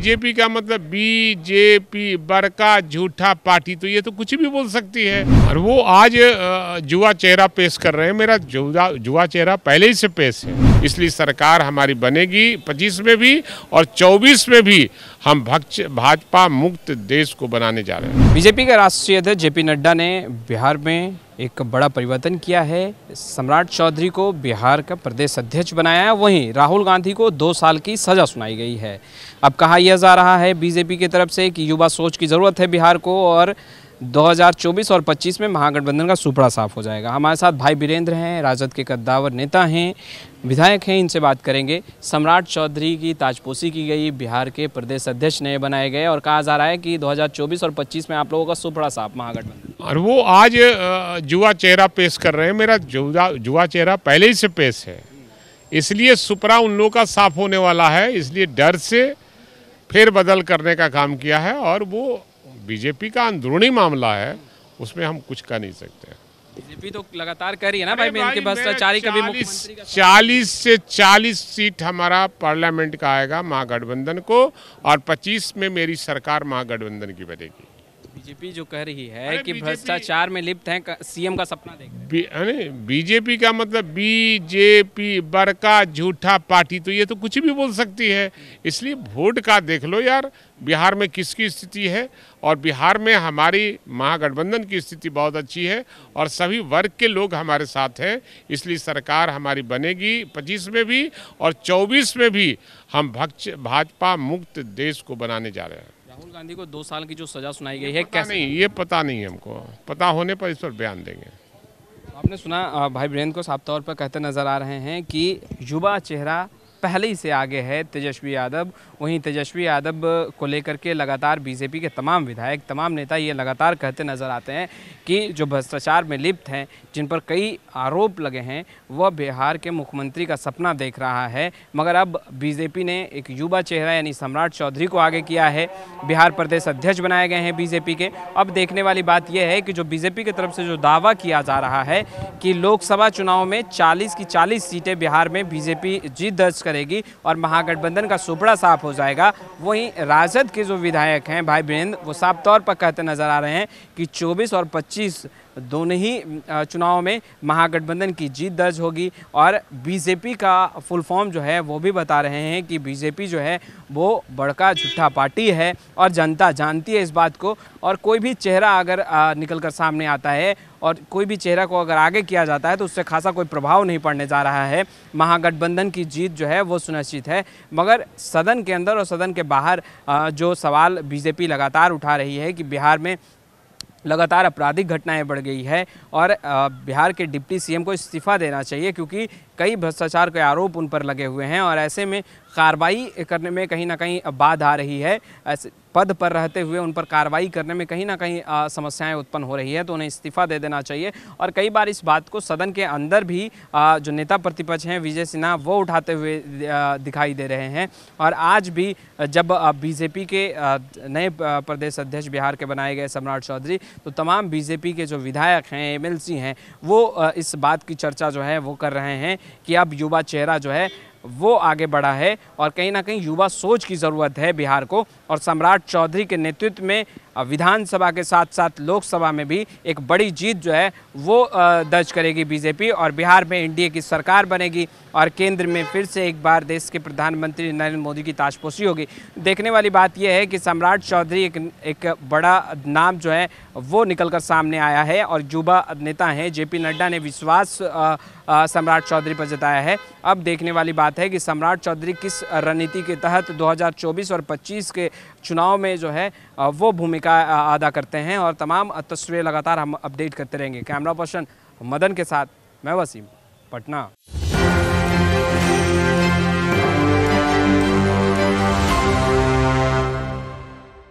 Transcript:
BJP का मतलब BJP बड़का झूठा पार्टी तो ये तो कुछ भी बोल सकती है और वो आज जुआ चेहरा पेश कर रहे हैं मेरा जुआ जुआ चेहरा पहले ही से पेश है इसलिए सरकार हमारी बनेगी पच्चीस में भी और चौबीस में भी हम भाजपा मुक्त देश को बनाने जा रहे हैं बीजेपी के राष्ट्रीय अध्यक्ष जेपी नड्डा ने बिहार में एक बड़ा परिवर्तन किया है सम्राट चौधरी को बिहार का प्रदेश अध्यक्ष बनाया है वहीं राहुल गांधी को दो साल की सज़ा सुनाई गई है अब कहा यह जा रहा है बीजेपी की तरफ से कि युवा सोच की ज़रूरत है बिहार को और 2024 और 25 में महागठबंधन का सुपड़ा साफ हो जाएगा हमारे साथ भाई बीरेंद्र हैं राजद के कद्दावर नेता हैं विधायक हैं इनसे बात करेंगे सम्राट चौधरी की ताजपोशी की गई बिहार के प्रदेश अध्यक्ष नए बनाए गए और कहा जा रहा है कि 2024 और 25 में आप लोगों का सुपड़ा साफ महागठबंधन और वो आज जुआ चेहरा पेश कर रहे हैं मेरा जुआ जुआ चेहरा पहले ही से पेश है इसलिए सुपड़ा उन लोगों का साफ होने वाला है इसलिए डर से फिर बदल करने का काम किया है और वो बीजेपी का अंदरूनी मामला है उसमें हम कुछ कर नहीं सकते बीजेपी तो लगातार कह रही है ना भाई, भाई इनके भ्रष्टाचारी कभी मुख्यमंत्री का चालीस से चालीस सीट हमारा पार्लियामेंट का आएगा महागठबंधन को और पच्चीस में मेरी सरकार महागठबंधन की बनेगी बीजेपी जो कह रही है कि भ्रष्टाचार में लिप्त हैं सीएम का सपना देख रहे हैं अरे बीजेपी का मतलब बीजेपी बड़का झूठा पार्टी तो ये तो कुछ भी बोल सकती है इसलिए वोट का देख लो यार बिहार में किसकी स्थिति है और बिहार में हमारी महागठबंधन की स्थिति बहुत अच्छी है और सभी वर्ग के लोग हमारे साथ हैं इसलिए सरकार हमारी बनेगी पच्चीस में भी और चौबीस में भी हम भाजपा मुक्त देश को बनाने जा रहे हैं राहुल गांधी को दो साल की जो सजा सुनाई गई है कैसे नहीं ये पता नहीं है हमको पता होने पर इस पर बयान देंगे आपने सुना भाई वीरेंद्र को साफ तौर पर कहते नजर आ रहे हैं कि युवा चेहरा पहले ही से आगे है तेजस्वी यादव वहीं तेजस्वी यादव को लेकर के लगातार बीजेपी के तमाम विधायक तमाम नेता ये लगातार कहते नज़र आते हैं कि जो भ्रष्टाचार में लिप्त हैं जिन पर कई आरोप लगे हैं वह बिहार के मुख्यमंत्री का सपना देख रहा है मगर अब बीजेपी ने एक युवा चेहरा यानी सम्राट चौधरी को आगे किया है बिहार प्रदेश अध्यक्ष बनाए गए हैं बीजेपी के अब देखने वाली बात यह है कि जो बीजेपी की तरफ से जो दावा किया जा रहा है कि लोकसभा चुनाव में चालीस की चालीस सीटें बिहार में बीजेपी जीत दर्ज करेगी और महागठबंधन का सुपड़ा साफ हो जाएगा वहीं राजद के जो विधायक हैं भाई बीरेंद्र वो साफ तौर पर कहते नजर आ रहे हैं कि चौबीस और पच्चीस दोनों ही चुनाव में महागठबंधन की जीत दर्ज होगी और बीजेपी का फुल फॉर्म जो है वो भी बता रहे हैं कि बीजेपी जो है वो बड़का झूठा पार्टी है और जनता जानती है इस बात को और कोई भी चेहरा अगर निकल कर सामने आता है और कोई भी चेहरा को अगर आगे किया जाता है तो उससे खासा कोई प्रभाव नहीं पड़ने जा रहा है महागठबंधन की जीत जो है वो सुनिश्चित है मगर सदन के अंदर और सदन के बाहर जो सवाल बीजेपी लगातार उठा रही है कि बिहार में लगातार आपराधिक घटनाएं बढ़ गई है और बिहार के डिप्टी सीएम को इस्तीफा देना चाहिए क्योंकि कई भ्रष्टाचार के आरोप उन पर लगे हुए हैं और ऐसे में कार्रवाई करने में कहीं ना कहीं बाध आ रही है ऐसे पद पर रहते हुए उन पर कार्रवाई करने में कहीं ना कहीं समस्याएं उत्पन्न हो रही है तो उन्हें इस्तीफा दे देना चाहिए और कई बार इस बात को सदन के अंदर भी जो नेता प्रतिपक्ष हैं विजय सिन्हा वो उठाते हुए दिखाई दे रहे हैं और आज भी जब बीजेपी के नए प्रदेश अध्यक्ष बिहार के बनाए गए सम्राट चौधरी तो तमाम बीजेपी के जो विधायक हैं एम हैं वो इस बात की चर्चा जो है वो कर रहे हैं कि अब युवा चेहरा जो है वो आगे बढ़ा है और कहीं ना कहीं युवा सोच की ज़रूरत है बिहार को और सम्राट चौधरी के नेतृत्व में विधानसभा के साथ साथ लोकसभा में भी एक बड़ी जीत जो है वो दर्ज करेगी बीजेपी और बिहार में एनडीए की सरकार बनेगी और केंद्र में फिर से एक बार देश के प्रधानमंत्री नरेंद्र मोदी की ताजपोशी होगी देखने वाली बात यह है कि सम्राट चौधरी एक एक बड़ा नाम जो है वो निकलकर सामने आया है और युवा नेता हैं जे नड्डा ने विश्वास सम्राट चौधरी पर जताया है अब देखने वाली बात है कि सम्राट चौधरी किस रणनीति के तहत दो और पच्चीस के चुनाव में जो है वो भूमिका भूमिका अदा करते हैं और तमाम तस्वीरें लगातार हम अपडेट करते रहेंगे कैमरा पर्सन मदन के साथ मैं वसीम पटना